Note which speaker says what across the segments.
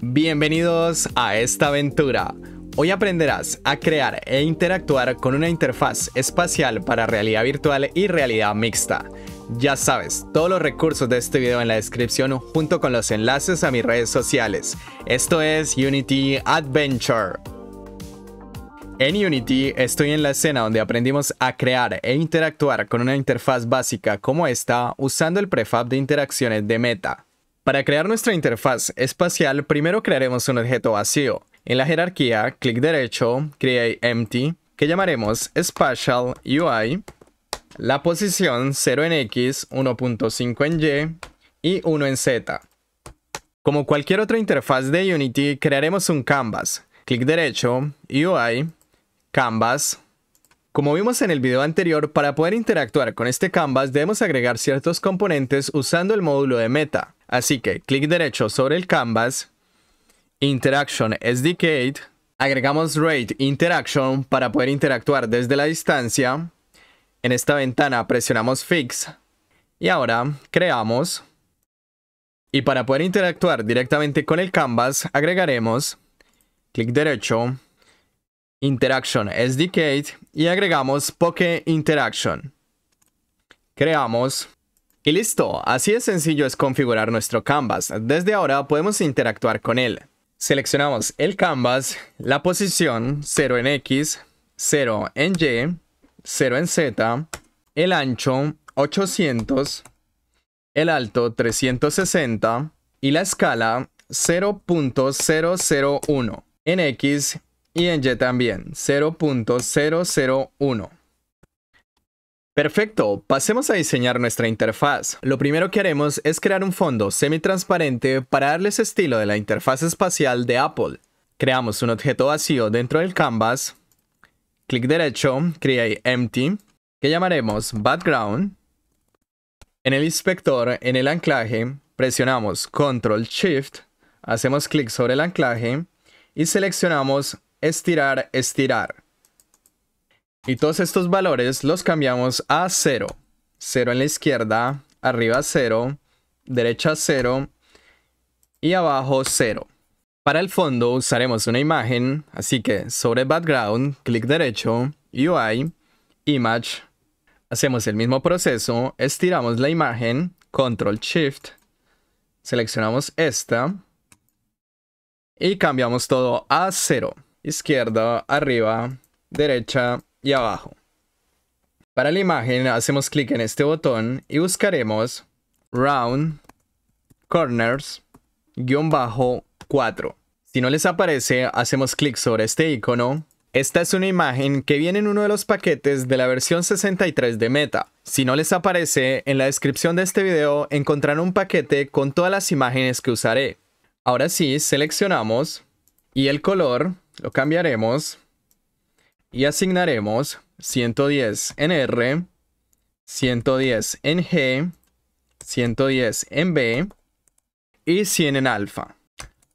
Speaker 1: Bienvenidos a esta aventura. Hoy aprenderás a crear e interactuar con una interfaz espacial para realidad virtual y realidad mixta. Ya sabes, todos los recursos de este video en la descripción junto con los enlaces a mis redes sociales. Esto es Unity Adventure. En Unity estoy en la escena donde aprendimos a crear e interactuar con una interfaz básica como esta usando el prefab de interacciones de meta. Para crear nuestra interfaz espacial, primero crearemos un objeto vacío. En la jerarquía, clic derecho, Create Empty, que llamaremos Spatial UI, la posición 0 en X, 1.5 en Y y 1 en Z. Como cualquier otra interfaz de Unity, crearemos un canvas. Clic derecho, UI, canvas. Como vimos en el video anterior, para poder interactuar con este canvas debemos agregar ciertos componentes usando el módulo de meta. Así que clic derecho sobre el canvas, Interaction SDK, agregamos Rate Interaction para poder interactuar desde la distancia. En esta ventana presionamos Fix y ahora creamos. Y para poder interactuar directamente con el canvas agregaremos clic derecho, Interaction SDK y agregamos Poke Interaction. Creamos y listo, así de sencillo es configurar nuestro canvas. Desde ahora podemos interactuar con él. Seleccionamos el canvas, la posición 0 en X, 0 en Y, 0 en Z, el ancho 800, el alto 360 y la escala 0.001 en X y en Y también 0.001. Perfecto, pasemos a diseñar nuestra interfaz. Lo primero que haremos es crear un fondo semi-transparente para darles estilo de la interfaz espacial de Apple. Creamos un objeto vacío dentro del canvas, clic derecho, create empty, que llamaremos background. En el inspector, en el anclaje, presionamos control shift, hacemos clic sobre el anclaje y seleccionamos estirar, estirar. Y todos estos valores los cambiamos a 0. 0 en la izquierda, arriba 0, derecha 0 y abajo 0. Para el fondo usaremos una imagen, así que sobre Background, clic derecho, UI, Image. Hacemos el mismo proceso, estiramos la imagen, Control Shift, seleccionamos esta y cambiamos todo a 0. Izquierda, arriba, derecha, y abajo. Para la imagen hacemos clic en este botón y buscaremos round corners bajo 4. Si no les aparece, hacemos clic sobre este icono. Esta es una imagen que viene en uno de los paquetes de la versión 63 de Meta. Si no les aparece, en la descripción de este video encontrarán un paquete con todas las imágenes que usaré. Ahora sí, seleccionamos y el color lo cambiaremos y asignaremos 110 en R, 110 en G, 110 en B y 100 en alfa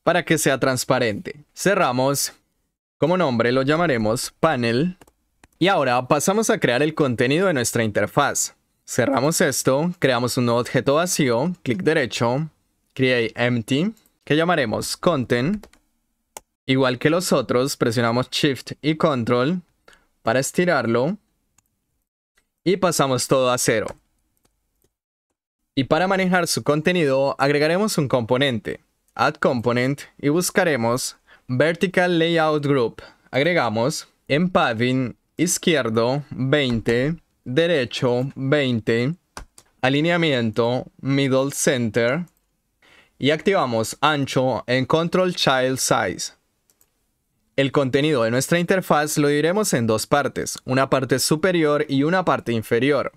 Speaker 1: para que sea transparente. Cerramos. Como nombre lo llamaremos panel. Y ahora pasamos a crear el contenido de nuestra interfaz. Cerramos esto, creamos un nuevo objeto vacío, clic derecho, create empty, que llamaremos content Igual que los otros, presionamos Shift y Control para estirarlo. Y pasamos todo a cero. Y para manejar su contenido, agregaremos un componente. Add Component y buscaremos Vertical Layout Group. Agregamos padding izquierdo 20, derecho 20, alineamiento middle center y activamos ancho en Control Child Size. El contenido de nuestra interfaz lo diremos en dos partes, una parte superior y una parte inferior.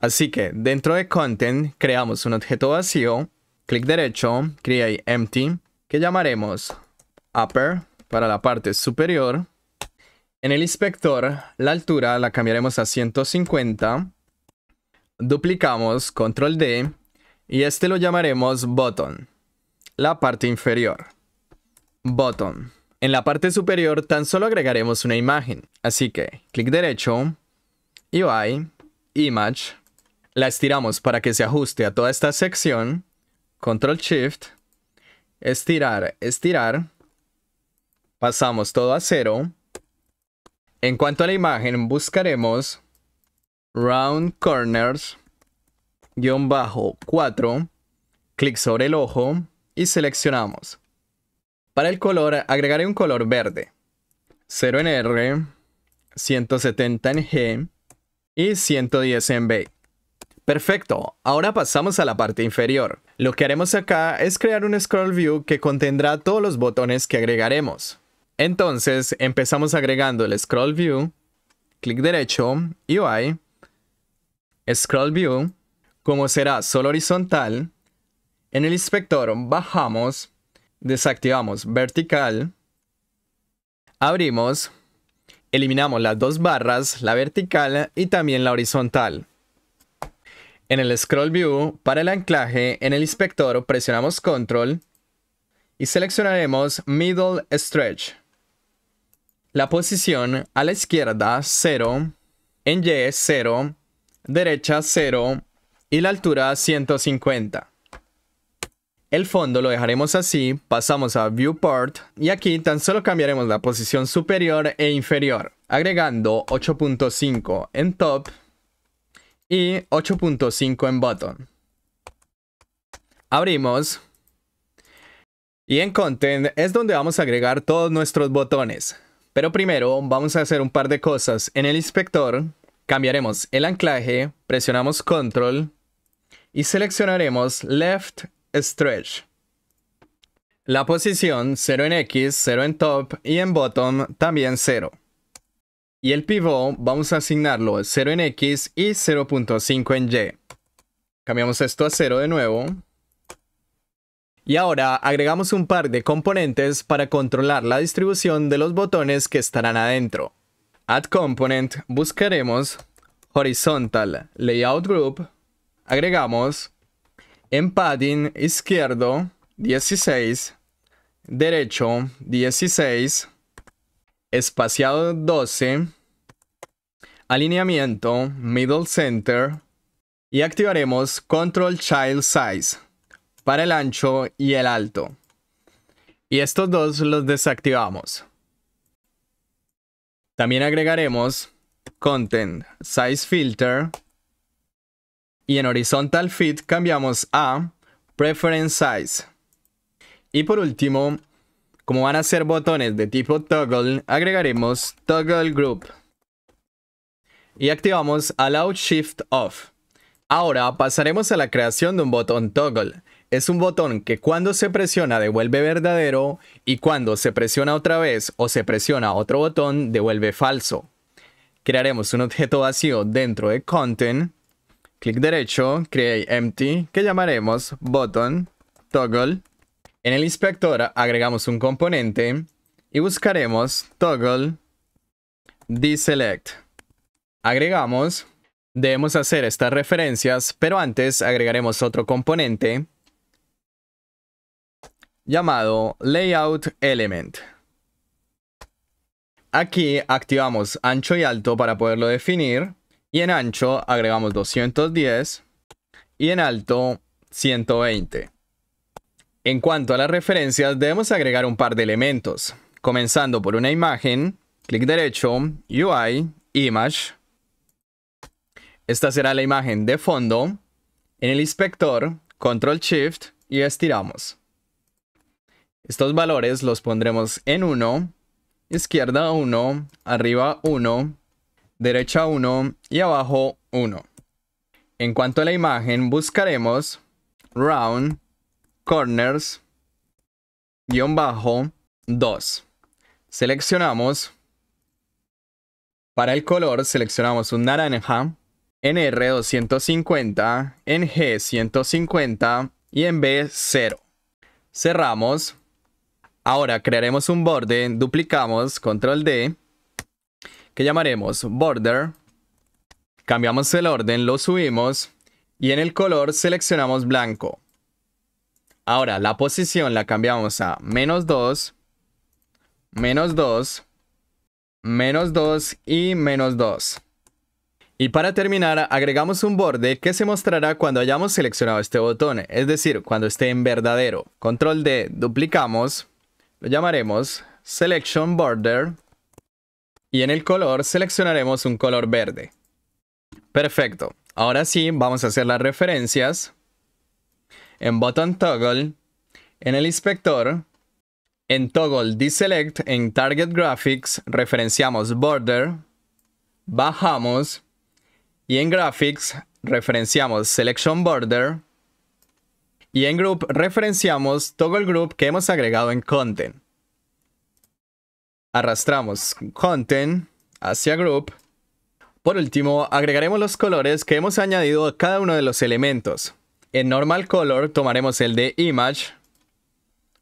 Speaker 1: Así que dentro de Content creamos un objeto vacío, clic derecho, Create Empty, que llamaremos Upper para la parte superior. En el inspector, la altura la cambiaremos a 150. Duplicamos Control D y este lo llamaremos Button, la parte inferior. Button. En la parte superior tan solo agregaremos una imagen, así que clic derecho, UI, Image, la estiramos para que se ajuste a toda esta sección, Control Shift, estirar, estirar, pasamos todo a cero. En cuanto a la imagen, buscaremos Round Corners, guión bajo 4, clic sobre el ojo y seleccionamos. Para el color, agregaré un color verde. 0 en R, 170 en G y 110 en B. Perfecto, ahora pasamos a la parte inferior. Lo que haremos acá es crear un scroll view que contendrá todos los botones que agregaremos. Entonces empezamos agregando el scroll view, clic derecho, UI, scroll view, como será solo horizontal. En el inspector bajamos desactivamos vertical, abrimos, eliminamos las dos barras, la vertical y también la horizontal. En el Scroll View, para el anclaje, en el inspector presionamos Control y seleccionaremos Middle Stretch. La posición a la izquierda 0, en Y 0, derecha 0 y la altura 150. El fondo lo dejaremos así, pasamos a Viewport y aquí tan solo cambiaremos la posición superior e inferior, agregando 8.5 en top y 8.5 en bottom. Abrimos. Y en content es donde vamos a agregar todos nuestros botones. Pero primero vamos a hacer un par de cosas. En el inspector cambiaremos el anclaje, presionamos control y seleccionaremos left Stretch. La posición 0 en X, 0 en top y en bottom también 0. Y el pivot vamos a asignarlo 0 en X y 0.5 en Y. Cambiamos esto a 0 de nuevo. Y ahora agregamos un par de componentes para controlar la distribución de los botones que estarán adentro. Add component buscaremos horizontal layout group, agregamos en padding izquierdo 16, derecho 16, espaciado 12, alineamiento middle center y activaremos control child size para el ancho y el alto. Y estos dos los desactivamos. También agregaremos content size filter y en Horizontal Fit cambiamos a Preference Size. Y por último, como van a ser botones de tipo Toggle, agregaremos Toggle Group. Y activamos Allow Shift Off. Ahora pasaremos a la creación de un botón Toggle es un botón que cuando se presiona devuelve verdadero y cuando se presiona otra vez o se presiona otro botón devuelve falso. Crearemos un objeto vacío dentro de content clic derecho, create empty, que llamaremos button toggle. En el inspector agregamos un componente y buscaremos toggle deselect. Agregamos. Debemos hacer estas referencias, pero antes agregaremos otro componente llamado layout element. Aquí activamos ancho y alto para poderlo definir. Y en ancho agregamos 210 y en alto 120. En cuanto a las referencias, debemos agregar un par de elementos, comenzando por una imagen, clic derecho, UI, Image. Esta será la imagen de fondo. En el inspector, Control Shift y estiramos. Estos valores los pondremos en 1, izquierda 1, arriba 1 derecha 1 y abajo 1. En cuanto a la imagen, buscaremos round corners guión bajo 2. Seleccionamos. Para el color seleccionamos un naranja en R250, en G150 y en B0. Cerramos. Ahora crearemos un borde, duplicamos, control D que llamaremos border. Cambiamos el orden, lo subimos y en el color seleccionamos blanco. Ahora la posición la cambiamos a menos 2, menos 2, menos 2 y menos 2. Y para terminar, agregamos un borde que se mostrará cuando hayamos seleccionado este botón, es decir, cuando esté en verdadero. Control D, duplicamos, lo llamaremos Selection Border y en el color seleccionaremos un color verde. Perfecto. Ahora sí, vamos a hacer las referencias. En Button Toggle, en el inspector, en Toggle Deselect, en Target Graphics, referenciamos Border, bajamos, y en Graphics referenciamos Selection Border, y en Group referenciamos Toggle Group que hemos agregado en Content. Arrastramos content hacia group. Por último, agregaremos los colores que hemos añadido a cada uno de los elementos. En normal color tomaremos el de image.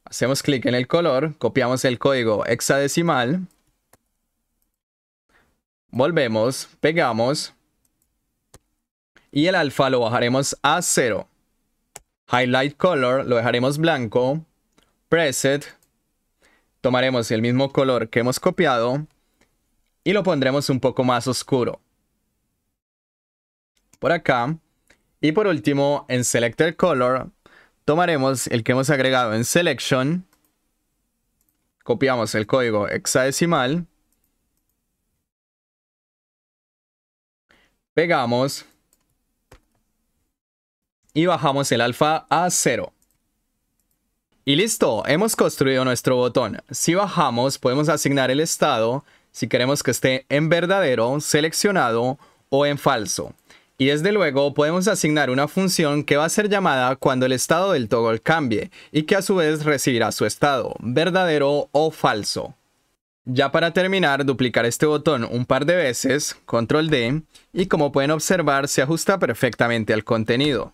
Speaker 1: Hacemos clic en el color, copiamos el código hexadecimal. Volvemos, pegamos. Y el alfa lo bajaremos a cero. Highlight color lo dejaremos blanco. Preset Tomaremos el mismo color que hemos copiado y lo pondremos un poco más oscuro. Por acá. Y por último, en Selected Color, tomaremos el que hemos agregado en Selection. Copiamos el código hexadecimal. Pegamos. Y bajamos el alfa a cero. Y listo, hemos construido nuestro botón. Si bajamos, podemos asignar el estado, si queremos que esté en verdadero, seleccionado o en falso. Y desde luego podemos asignar una función que va a ser llamada cuando el estado del toggle cambie y que a su vez recibirá su estado, verdadero o falso. Ya para terminar, duplicar este botón un par de veces, control D, y como pueden observar se ajusta perfectamente al contenido.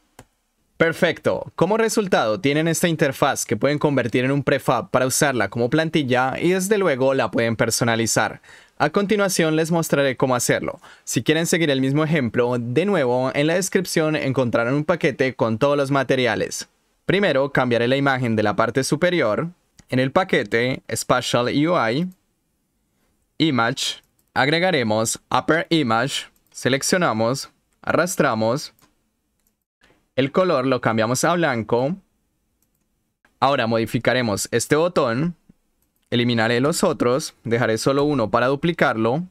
Speaker 1: Perfecto. Como resultado, tienen esta interfaz que pueden convertir en un prefab para usarla como plantilla y desde luego la pueden personalizar. A continuación les mostraré cómo hacerlo. Si quieren seguir el mismo ejemplo, de nuevo en la descripción encontrarán un paquete con todos los materiales. Primero cambiaré la imagen de la parte superior. En el paquete Spatial UI, Image, agregaremos Upper Image, seleccionamos, arrastramos el color lo cambiamos a blanco. Ahora modificaremos este botón. Eliminaré los otros. Dejaré solo uno para duplicarlo.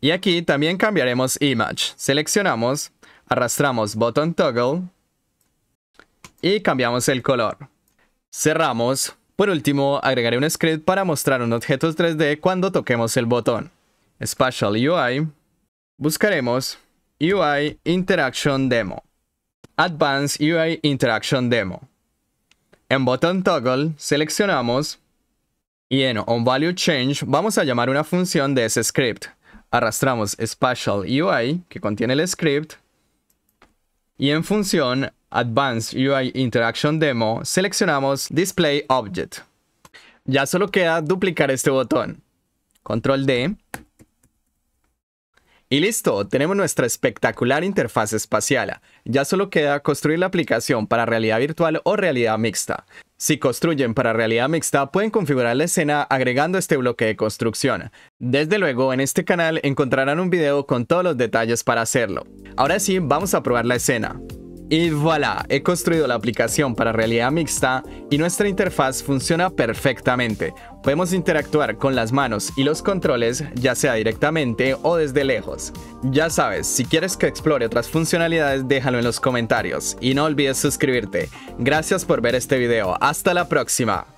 Speaker 1: Y aquí también cambiaremos Image. Seleccionamos. Arrastramos Button Toggle. Y cambiamos el color. Cerramos. Por último, agregaré un script para mostrar un objeto 3D cuando toquemos el botón. Special UI. Buscaremos UI Interaction Demo. Advanced UI Interaction Demo. En botón Toggle seleccionamos y en Value Change vamos a llamar una función de ese script. Arrastramos Spatial UI que contiene el script y en función Advanced UI Interaction Demo seleccionamos Display Object. Ya solo queda duplicar este botón. Control D y listo, tenemos nuestra espectacular interfaz espacial. Ya solo queda construir la aplicación para realidad virtual o realidad mixta. Si construyen para realidad mixta, pueden configurar la escena agregando este bloque de construcción. Desde luego, en este canal encontrarán un video con todos los detalles para hacerlo. Ahora sí, vamos a probar la escena. Y voilà, he construido la aplicación para realidad mixta y nuestra interfaz funciona perfectamente. Podemos interactuar con las manos y los controles, ya sea directamente o desde lejos. Ya sabes, si quieres que explore otras funcionalidades, déjalo en los comentarios y no olvides suscribirte. Gracias por ver este video, hasta la próxima.